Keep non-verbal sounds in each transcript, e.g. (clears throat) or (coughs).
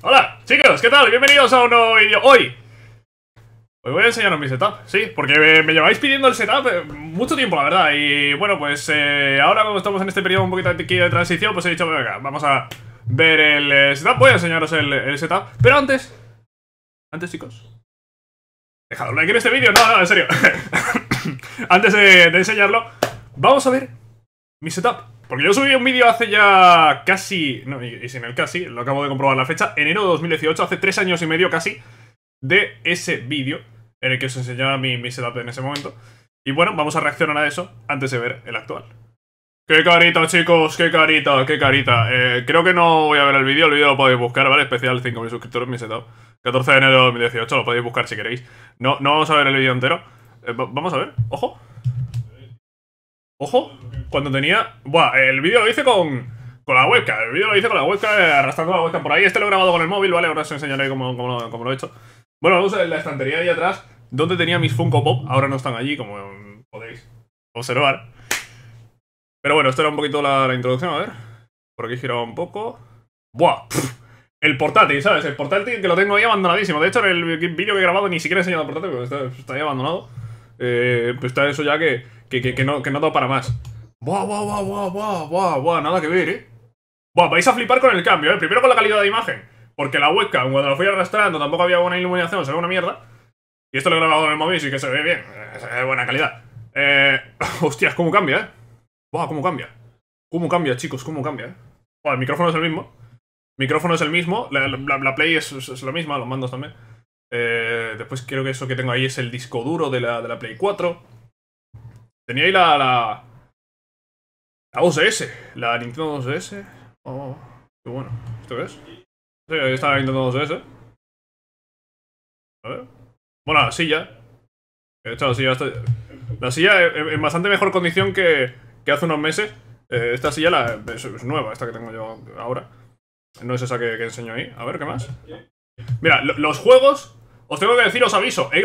Hola, chicos, ¿qué tal? Bienvenidos a un nuevo vídeo. Hoy Hoy voy a enseñaros mi setup, sí, porque me, lleváis pidiendo el setup eh, mucho tiempo, la verdad. Y bueno, pues eh, ahora como estamos en este periodo un poquito de transición, pues he dicho, venga, vamos a ver el eh, setup. Voy a enseñaros el, setup. Pero antes, antes chicos, dejad un en este vídeo. No, no, en serio. (coughs) antes de enseñarlo, vamos a ver mi setup. Porque yo subí un vídeo hace ya casi, no, y, sin el casi, lo acabo de comprobar la fecha, enero de 2018, hace tres años y medio casi, de ese vídeo en el que os enseñaba mi, setup en ese momento. Y bueno, vamos a reaccionar a eso antes de ver el actual. ¡Qué carita, chicos! ¡Qué carita! ¡Qué carita! Eh, creo que no voy a ver el vídeo, el vídeo lo podéis buscar, ¿vale? Especial 5.000 suscriptores, mi setup. 14 de enero de 2018, lo podéis buscar si queréis. No, no vamos a ver el vídeo entero. Eh, vamos a ver, ojo. Ojo, cuando tenía... Buah, el vídeo lo hice con... Con la webcam, el vídeo lo hice con la webcam, eh, arrastrando la webcam por ahí. Este lo he grabado con el móvil, ¿vale? Ahora os enseñaré cómo, lo, he hecho. Bueno, vamos a la estantería de ahí atrás, donde tenía mis Funko Pop. Ahora no están allí, como podéis observar. Pero bueno, esto era un poquito la, introducción, a ver. Por aquí girado un poco. ¡Buah! El portátil, ¿sabes? El portátil que lo tengo ahí abandonadísimo. De hecho, en el vídeo que he grabado ni siquiera he enseñado el portátil, porque está, ahí abandonado. Eh, pues está eso ya que que, no, que no da para más. Buah, buah, buah, buah, buah, buah, buah, nada que ver, ¿eh? Buah, vais a flipar con el cambio, ¿eh? Primero con la calidad de imagen. Porque la webcam, cuando la fui arrastrando, tampoco había buena iluminación, se ve una mierda. Y esto lo he grabado en el móvil, sí que se ve bien. buena calidad. Eh, (laughs) hostias, cómo cambia, ¿eh? Buah, cómo cambia. Cómo cambia, chicos, cómo cambia, ¿eh? Buah, el micrófono es el mismo. micrófono es el mismo. La, Play es, es, la misma, los mandos también. Eh, después creo que eso que tengo ahí es el disco duro de la, de la Play 4. Tenía ahí la, la... La OSS. La Nintendo 2 Oh, qué bueno. ¿Esto qué es? Sí, ahí está la Nintendo OSS. A ver. Bueno, la silla. la silla La silla en, bastante mejor condición que, que hace unos meses. Eh, esta silla la, es, nueva, esta que tengo yo ahora. No es esa que, enseño ahí. A ver, ¿qué más? Mira, los juegos... Os tengo que decir, os aviso. He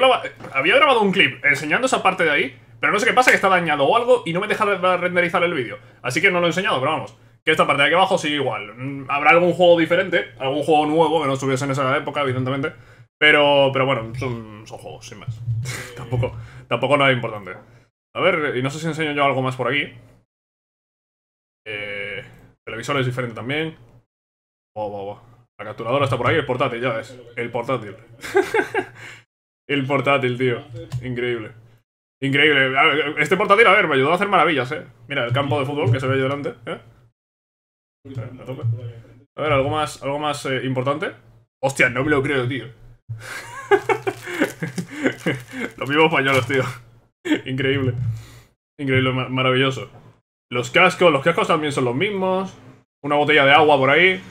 había grabado un clip enseñando esa parte de ahí. Pero no sé qué pasa, que está dañado o algo y no me deja renderizar el vídeo. Así que no lo he enseñado, pero vamos. Que esta parte de aquí abajo sigue igual. Mm, habrá algún juego diferente, algún juego nuevo que no estuviese en esa época, evidentemente. Pero, pero bueno, son, son juegos, sin más. (laughs) tampoco, tampoco nada importante. A ver, y no sé si enseño yo algo más por aquí. Eh, televisor es diferente también. La capturadora está por ahí, el portátil, ya ves. El portátil. (laughs) el portátil, tío. Increíble. Increíble. Este portátil, a ver, me ayudó a hacer maravillas, eh. Mira, el campo de fútbol que se ve ahí delante, ¿eh? A ver, algo más, algo más eh, importante. Hostia, no me lo creo, tío. (laughs) Los mismos pañuelos, tío. Increíble. Increíble, maravilloso. Los cascos, los cascos también son los mismos. Una botella de agua por ahí.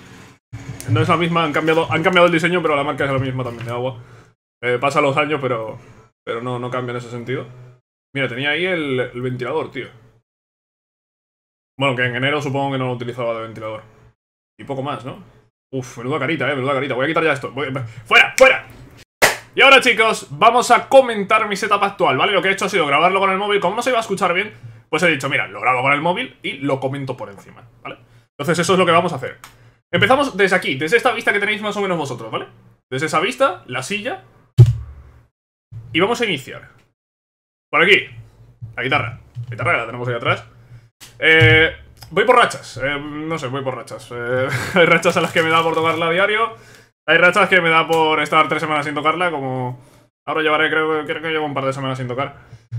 No es la misma, han cambiado, han cambiado el diseño, pero la marca es la misma también de agua. Eh, pasa los años, pero, pero no, no cambia en ese sentido. Mira, tenía ahí el, ventilador, tío. Bueno, que en enero supongo que no lo utilizaba de ventilador. Y poco más, ¿no? Uf, menuda carita, eh, menuda carita. Voy a quitar ya esto. ¡Fuera, fuera! Y ahora, chicos, vamos a comentar mi setup actual, ¿vale? Lo que he hecho ha sido grabarlo con el móvil. Como no se iba a escuchar bien, pues he dicho, mira, lo grabo con el móvil y lo comento por encima, ¿vale? Entonces eso es lo que vamos a hacer. Empezamos desde aquí, desde esta vista que tenéis más o menos vosotros, ¿vale? Desde esa vista, la silla... Y vamos a iniciar. Por aquí. La guitarra. La guitarra la tenemos ahí atrás. Eh, voy por rachas. Eh, no sé, voy por rachas. Eh, (laughs) hay rachas a las que me da por tocarla a diario. Hay rachas que me da por estar tres semanas sin tocarla, como... Ahora llevaré, creo, creo que llevo un par de semanas sin tocar.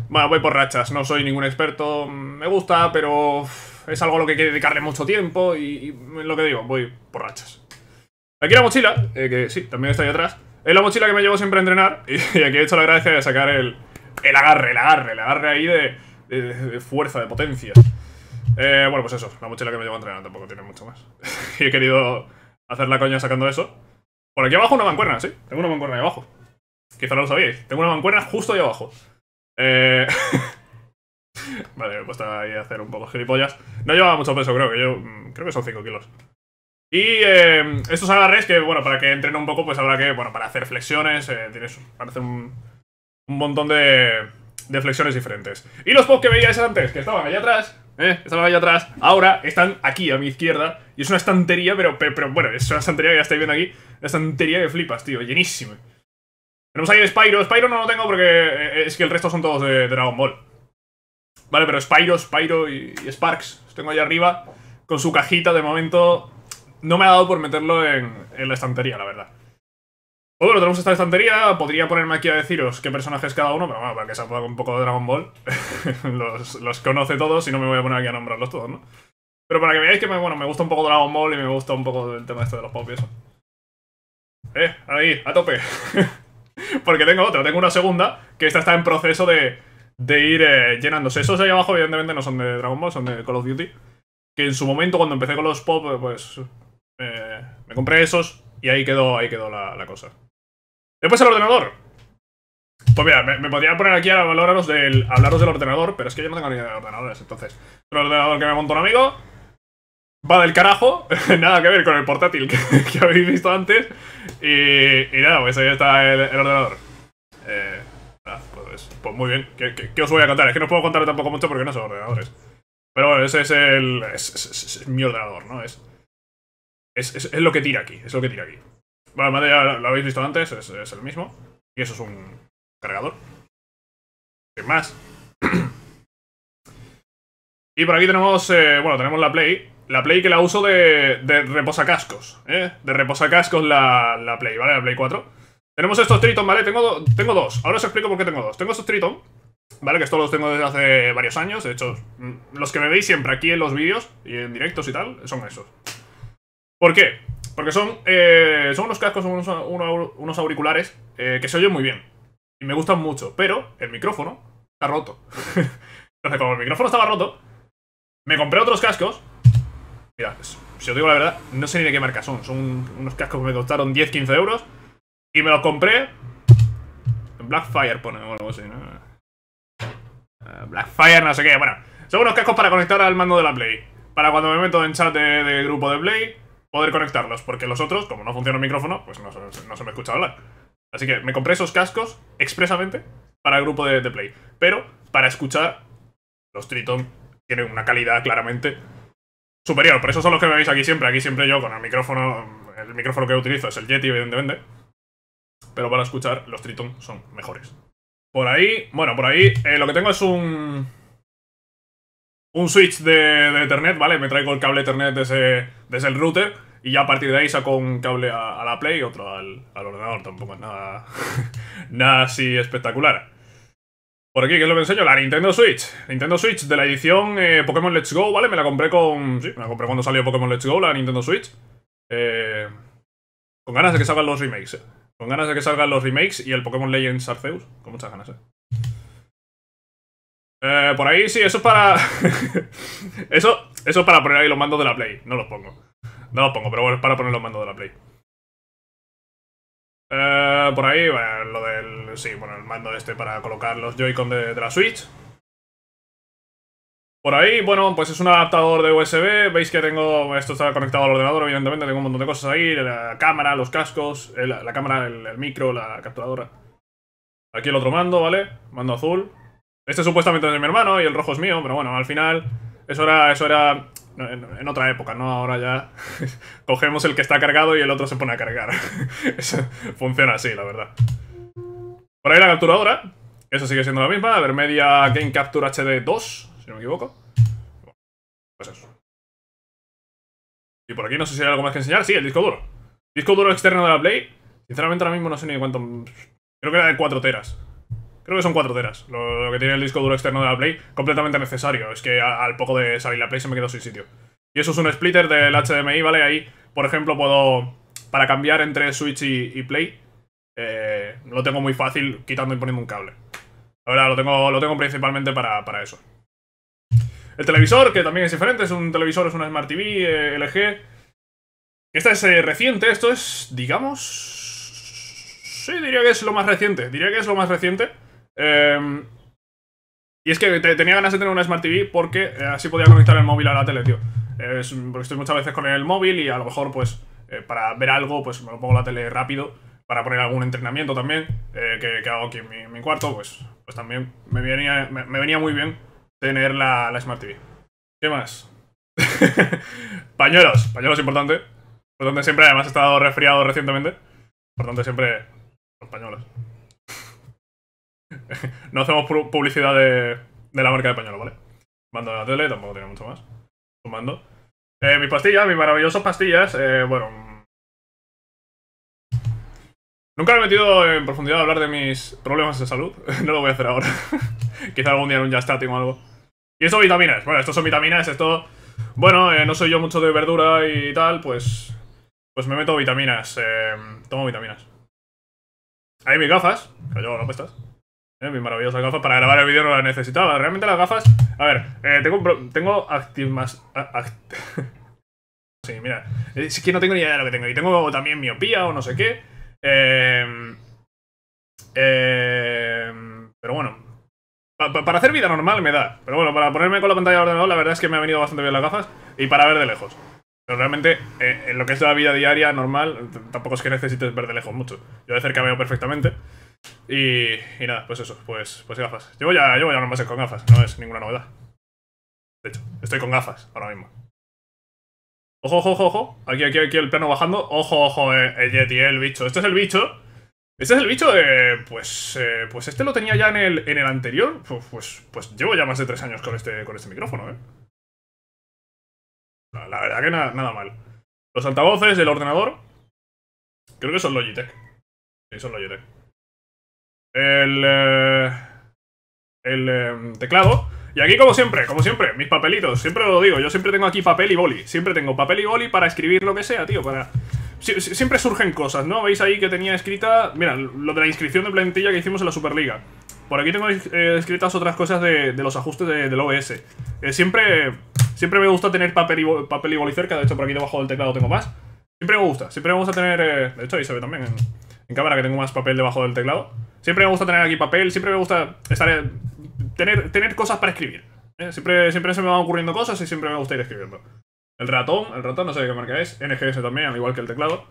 Bueno, voy por rachas. No soy ningún experto. Me gusta, pero... Es algo a lo que quiere dedicarle mucho tiempo y, lo que digo, voy por rachas. Aquí la mochila, que sí, también está ahí atrás. Es la mochila que me llevo siempre a entrenar (laughs) y, y aquí he hecho la gracia de sacar el, el agarre, el agarre, el agarre ahí de, fuerza, de potencia. Eh, bueno, pues eso, la mochila que me llevo entrenando tampoco tiene mucho más. y (laughs) he querido hacer la coña sacando eso. Por aquí abajo una mancuerna, sí, tengo una mancuerna ahí abajo. Quizá no lo sabíais, tengo una mancuerna justo ahí abajo. Eh, (laughs) vale, me puesto ahí a hacer un poco gilipollas. No llevaba mucho peso, creo que yo... Mm, creo que son 5 kilos. Y eh, estos agarres que, bueno, para que entrene un poco, pues habrá que, bueno, para hacer flexiones, tienes, para hacer un, un montón de, flexiones diferentes. Y los pods que veíais antes, que estaban allá atrás, ¿eh? estaban allá atrás, ahora están aquí a mi izquierda. Y es una estantería, pero, pero, bueno, es una estantería que ya estáis viendo aquí. Una estantería que flipas, tío, llenísima. Tenemos ahí Spyro. Spyro no lo tengo porque eh, eh, es que el resto son todos de Dragon Ball. Vale, pero Spyro, Spyro y, Sparks los tengo allá arriba. Con su cajita, de momento, no me ha dado por meterlo en la estantería, la verdad bueno, oh, tenemos esta estantería. Podría ponerme aquí a deciros qué personajes cada uno, pero bueno, para que se un poco de Dragon Ball. (laughs) los, los, conoce todos y no me voy a poner aquí a nombrarlos todos, ¿no? Pero para que veáis que me, bueno, me gusta un poco Dragon Ball y me gusta un poco el tema este de los pop y eso. Eh, ahí, a tope. (laughs) Porque tengo otra, tengo una segunda, que esta está en proceso de, ir eh, llenándose. Esos ahí abajo, evidentemente, no son de Dragon Ball, son de Call of Duty. Que en su momento, cuando empecé con los pop, pues. Eh, me compré esos y ahí quedó, ahí quedó la cosa. Después el ordenador. Pues mira, me, podría poner aquí a hablaros del, hablaros del ordenador, pero es que yo no tengo ni idea de ordenadores, entonces. El ordenador que me montó un amigo va del carajo, (laughs) nada que ver con el portátil que, (laughs) habéis visto antes. Y, nada, pues ahí está el, ordenador. Eh, pues, pues, muy bien, ¿Qué, os voy a contar? Es que no puedo contar tampoco mucho porque no son ordenadores. Pero bueno, ese es el. Es, mi ordenador, ¿no? Es, es, lo que tira aquí, es lo que tira aquí. Vale, ya lo habéis visto antes, es, el mismo. Y eso es un cargador. Sin más. (clears throat) y por aquí tenemos, eh, bueno, tenemos la Play. La Play que la uso de, de reposacascos, ¿eh? De reposacascos la, la Play, ¿vale? La Play 4. Tenemos estos Triton, ¿vale? Tengo, tengo dos. Ahora os explico por qué tengo dos. Tengo estos Triton, ¿vale? Que estos los tengo desde hace varios años. De hecho, mm, los que me veis siempre aquí en los vídeos y en directos y tal, son esos. ¿Por qué? Porque son, eh, son unos cascos, unos, auriculares eh, que se oyen muy bien. Y me gustan mucho, pero el micrófono está roto. (laughs) Entonces, como el micrófono estaba roto, me compré otros cascos. Mira, pues, si os digo la verdad, no sé ni de qué marca son. Son unos cascos que me costaron 10-15 euros. Y me los compré. Blackfire pone o algo así, ¿no? Eh, Blackfire, no sé qué. Bueno, son unos cascos para conectar al mando de la Play. Para cuando me meto en chat de, de grupo de Play poder conectarlos, porque los otros, como no funciona el micrófono, pues no, se me escucha hablar. Así que me compré esos cascos expresamente para el grupo de, Play. Pero para escuchar, los Triton tienen una calidad claramente superior. Por eso son los que veis aquí siempre. Aquí siempre yo con el micrófono. El micrófono que utilizo es el Yeti, evidentemente. Pero para escuchar, los Triton son mejores. Por ahí, bueno, por ahí eh, lo que tengo es un un switch de, de, Ethernet, ¿vale? Me traigo el cable Ethernet desde, desde el router y ya a partir de ahí saco un cable a, la Play y otro al, ordenador. Tampoco es nada, (laughs) nada así espectacular. Por aquí, ¿qué es lo que enseño? La Nintendo Switch. Nintendo Switch de la edición eh, Pokémon Let's Go, ¿vale? Me la compré con... me la compré cuando salió Pokémon Let's Go, la Nintendo Switch. Eh, con ganas de que salgan los remakes, eh. Con ganas de que salgan los remakes y el Pokémon Legends Arceus. Con muchas ganas, eh. Eh, por ahí sí, eso es para... (laughs) eso, eso es para poner ahí los mandos de la Play. No los pongo. No los pongo, pero bueno, es para poner los mandos de la Play. Eh, por ahí, bueno, lo del... Sí, bueno, el mando este para colocar los Joy-Con de, la Switch. Por ahí, bueno, pues es un adaptador de USB. Veis que tengo... Esto está conectado al ordenador, evidentemente. Tengo un montón de cosas ahí. La cámara, los cascos. la, cámara, el, micro, la capturadora. Aquí el otro mando, ¿vale? Mando azul. Este supuestamente es de mi hermano y el rojo es mío, pero bueno, al final eso era, eso era en, otra época, ¿no? Ahora ya (laughs) cogemos el que está cargado y el otro se pone a cargar. (laughs) funciona así, la verdad. Por ahí la capturadora, eso sigue siendo la misma, media Game Capture HD 2, si no me equivoco. Pues eso. Y por aquí no sé si hay algo más que enseñar. Sí, el disco duro. Disco duro externo de la Play. Sinceramente ahora mismo no sé ni cuánto... Creo que era de 4 teras. Creo que son 4 teras, lo, que tiene el disco duro externo de la Play, completamente necesario. Es que al poco de salir la Play se me quedó sin sitio. Y eso es un splitter del HDMI, ¿vale? Ahí, por ejemplo, puedo, para cambiar entre Switch y, Play, eh, lo tengo muy fácil quitando y poniendo un cable. Ahora lo tengo, lo tengo principalmente para, eso. El televisor, que también es diferente, es un televisor, es una Smart TV, eh, LG. Esta es eh, reciente, esto es, digamos... Sí, diría que es lo más reciente, diría que es lo más reciente. Em, y es que tenía ganas de tener una Smart TV porque eh, así podía conectar el móvil a la tele, tío. porque estoy muchas veces con el móvil y a lo mejor, pues, eh, para ver algo, pues me lo pongo la tele rápido. Para poner algún entrenamiento también, eh, que, hago aquí en mi, cuarto, pues, pues también me venía, muy bien tener la, la Smart TV. ¿Qué más? (laughs) pañuelos, pañuelos importante. Por donde siempre, además he estado resfriado recientemente. Por donde siempre, los pañuelos. (laughs) no hacemos publicidad de, la marca de pañuelo, ¿vale? Mando de la tele, tampoco tiene mucho más. Sumando. Eh, mis pastillas, mis maravillosas pastillas, eh, bueno... Mm. Nunca he metido en profundidad a hablar de mis problemas de salud. (laughs) no lo voy a hacer ahora. (laughs) Quizá algún día en un ya o algo. Y esto vitaminas. Bueno, estos son vitaminas, esto... Bueno, eh, no soy yo mucho de verdura y tal, pues... Pues me meto vitaminas. tomo vitaminas. Ahí mis gafas. yo no estas eh, Mi maravillosa maravillosas gafas para grabar el vídeo no la necesitaba. Realmente las gafas... A ver, eh, tengo, tengo activas (laughs) sí, mira. Eh, es que no tengo ni idea de lo que tengo. Y tengo también miopía o no sé qué. Em, em, pero bueno. para hacer vida normal me da. Pero bueno, para ponerme con la pantalla de ordenador, la verdad es que me ha venido bastante bien las gafas. Y para ver de lejos. Pero realmente, eh, en lo que es la vida diaria normal, tampoco es que necesites ver de lejos mucho. Yo de cerca veo perfectamente. Y, y nada, pues eso, pues, pues gafas. Llevo ya, llevo ya con gafas, no es ninguna novedad. De hecho, estoy con gafas ahora mismo. Ojo, ojo, ojo, Aquí, aquí, aquí el plano bajando. Ojo, ojo, eh, el Yeti, eh, el bicho. Este es el bicho. Este es el bicho, eh, pues, pues este lo tenía ya en el, en el anterior. Pues, pues, llevo ya más de tres años con este, con este micrófono, eh. La, verdad que nada mal. Los altavoces, del ordenador. Creo que son Logitech. Sí, son Logitech el, eh, eh, teclado. Y aquí, como siempre, como siempre, mis papelitos, siempre lo digo, yo siempre tengo aquí papel y boli. Siempre tengo papel y boli para escribir lo que sea, tío, para... siempre surgen cosas, ¿no? ¿Veis ahí que tenía escrita... Mira, lo de la inscripción de plantilla que hicimos en la Superliga. Por aquí tengo eh, escritas otras cosas de, los ajustes del OBS. siempre, siempre me gusta tener papel y, boli cerca, de hecho por aquí debajo del teclado tengo más. Siempre me gusta, siempre me gusta tener... De hecho ahí se ve también en cámara que tengo más papel debajo del teclado. Siempre me gusta tener aquí papel, siempre me gusta estar, tener, cosas para escribir. ¿eh? Siempre, siempre se me van ocurriendo cosas y siempre me gusta ir escribiendo. El ratón, el ratón, no sé de qué marca es. NGS también, al igual que el teclado.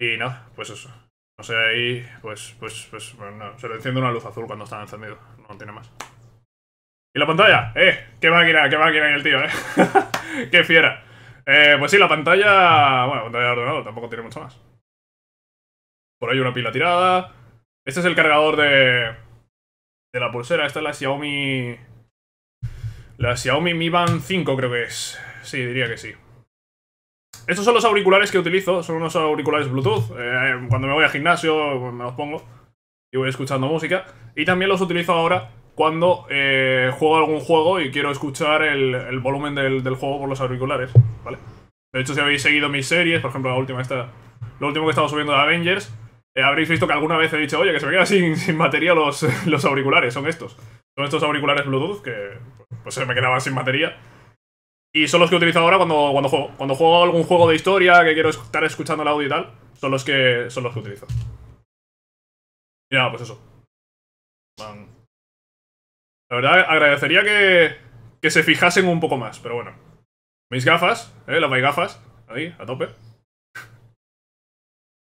Y nada, no, pues eso. No sé, ahí, pues, pues, pues, bueno, se le enciende una luz azul cuando está encendido. No tiene más. ¿Y la pantalla? ¡Eh! ¡Qué máquina, qué máquina el tío, eh! (laughs) ¡Qué fiera! Eh, pues sí, la pantalla... Bueno, pantalla de tampoco tiene mucho más. Por ahí una pila tirada. Este es el cargador de, de la pulsera. Esta es la Xiaomi... La Xiaomi Mi Band 5 creo que es. Sí, diría que sí. Estos son los auriculares que utilizo. Son unos auriculares Bluetooth. Eh, cuando me voy al gimnasio me los pongo. Y voy escuchando música. Y también los utilizo ahora cuando eh, juego algún juego y quiero escuchar el, volumen del, juego por los auriculares, ¿vale? De hecho, si habéis seguido mis series, por ejemplo, la última esta, lo último que estaba subiendo de Avengers, eh, habréis visto que alguna vez he dicho, oye, que se me quedan sin, sin batería (laughs) los, auriculares, son estos. Son estos auriculares Bluetooth que pues se me quedaban sin batería. Y son los que utilizo ahora cuando, cuando juego. Cuando juego algún juego de historia, que quiero estar escuchando el audio y tal, son los que, son los que utilizo. Ya, pues eso. La verdad, agradecería que, que se fijasen un poco más, pero bueno. Mis gafas, eh, las gafas, ahí, a tope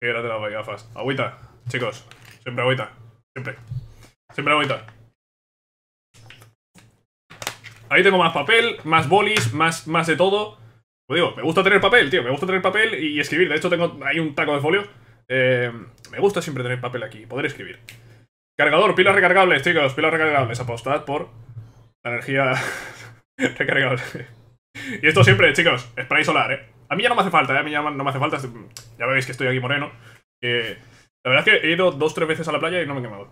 era las gafas. Agüita, chicos. Siempre agüita. Siempre. Siempre agüita. Ahí tengo más papel, más bolis, más, más de todo. Pues digo, me gusta tener papel, tío. Me gusta tener papel y escribir. De hecho, tengo ahí un taco de folio. Eh, me gusta siempre tener papel aquí y poder escribir. Cargador, pilas recargables, chicos. Pilas recargables. Apostad por la energía (laughs) recargable. y esto siempre, chicos. Spray solar, eh. A mí ya no me hace falta, eh, ya no me hace falta. Mm, ya veis que estoy aquí moreno. la verdad es que he ido dos tres veces a la playa y no me he quemado.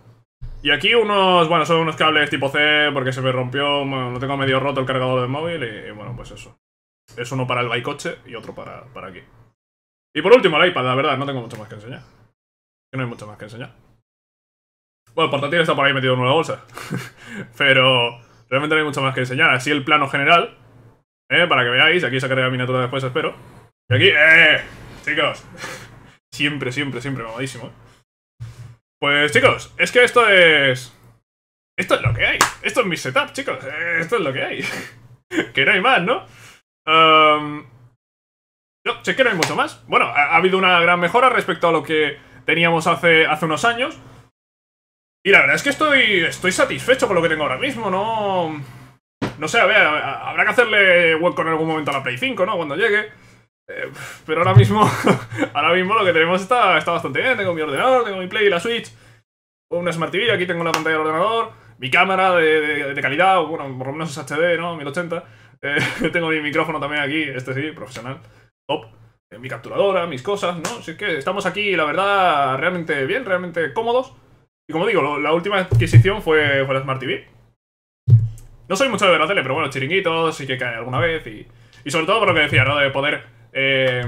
Y aquí unos, bueno, son unos cables tipo C porque se me rompió, no tengo medio roto el cargador del móvil y, bueno, pues eso. Es uno para el baicoche y otro para, para aquí. Y por último, el iPad, la verdad, no tengo mucho más que enseñar. Que no hay mucho más que enseñar. Bueno, el portátil está por ahí metido en una bolsa. (laughs) Pero realmente no hay mucho más que enseñar. Así el plano general, eh, para que veáis, aquí sacaré la miniatura después, espero. Y aquí, ¡eh! Chicos, (laughs) siempre, siempre, siempre mamadísimo. Eh. Pues chicos, es que esto es... Esto es lo que hay. Esto es mi setup, chicos. Eh, esto es lo que hay. (laughs) que no hay más, ¿no? No, sé que no hay mucho más. Bueno, ha, ha, habido una gran mejora respecto a lo que teníamos hace, hace unos años. Y la verdad es que estoy, estoy satisfecho con lo que tengo ahora mismo, ¿no? No sé, a habrá que hacerle web en algún momento a la Play 5, ¿no? Cuando llegue. Eh, pero ahora mismo, (laughs) ahora mismo lo que tenemos está, está bastante bien. Tengo mi ordenador, tengo mi Play, y la Switch, una Smart TV, aquí tengo la pantalla del ordenador, mi cámara de, calidad, bueno, por lo menos es HD, ¿no? 1080. Eh, (laughs) tengo mi micrófono también aquí, este sí, profesional. Eh, mi capturadora, mis cosas, ¿no? Así que estamos aquí, la verdad, realmente bien, realmente cómodos. Y como digo, la última adquisición fue, fue la Smart TV. No soy mucho de ver la tele, pero bueno, chiringuitos y que cae alguna vez y... sobre todo por lo que decía, ¿no? De poder eh,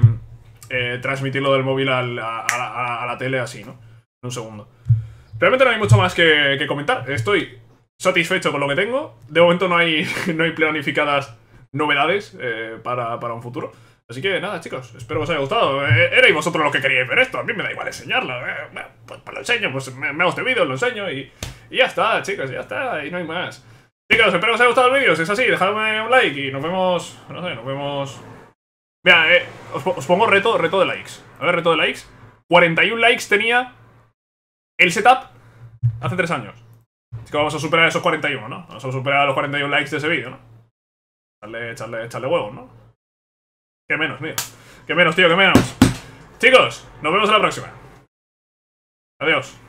eh, transmitirlo del móvil a, la, tele así, ¿no? En un segundo. Realmente no hay mucho más que, comentar. Estoy satisfecho con lo que tengo. De momento no hay, (laughs) no hay planificadas novedades eh, para, un futuro. Así que nada, chicos, espero que os haya gustado. erais vosotros los que queríais ver esto. A mí me da igual enseñarlo. Pues, pues, lo enseño, pues me, me hago vídeo, lo enseño y, y ya está, chicos, ya está. Y no hay más. Chicos, espero que os haya gustado el vídeo. Si es así, dejadme un like y nos vemos... No sé, nos vemos... Eh, os, pongo reto, reto de likes. A ver, reto de likes. 41 likes tenía el setup hace 3 años. Así que vamos a superar esos 41, ¿no? Vamos a superar los 41 likes de ese vídeo, ¿no? Echarle, echarle, echarle huevos, ¿no? Qué menos, tío. qué menos, tío, que menos. Chicos, nos vemos en la próxima. Adiós.